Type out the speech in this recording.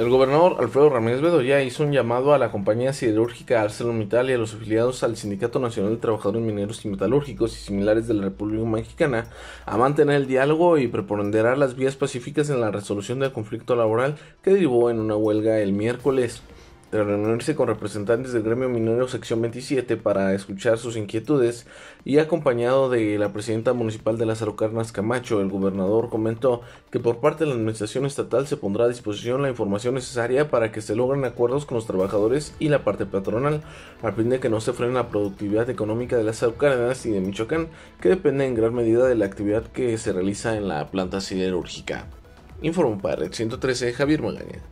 El gobernador Alfredo Ramírez Bedoya hizo un llamado a la compañía siderúrgica ArcelorMittal y a los afiliados al Sindicato Nacional de Trabajadores Mineros y Metalúrgicos y similares de la República Mexicana a mantener el diálogo y preponderar las vías pacíficas en la resolución del conflicto laboral que derivó en una huelga el miércoles reunirse con representantes del gremio minero sección 27 para escuchar sus inquietudes y acompañado de la presidenta municipal de las Arucarnas Camacho, el gobernador comentó que por parte de la administración estatal se pondrá a disposición la información necesaria para que se logren acuerdos con los trabajadores y la parte patronal, a fin de que no se frene la productividad económica de las Arucarnas y de Michoacán, que depende en gran medida de la actividad que se realiza en la planta siderúrgica. Informó para 113 Javier Magaña.